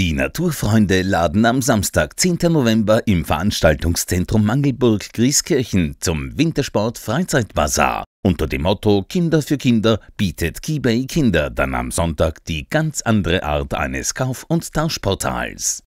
Die Naturfreunde laden am Samstag, 10. November im Veranstaltungszentrum Mangelburg Grieskirchen zum Wintersport Freizeitbazar. Unter dem Motto Kinder für Kinder bietet Keybay Kinder dann am Sonntag die ganz andere Art eines Kauf- und Tauschportals.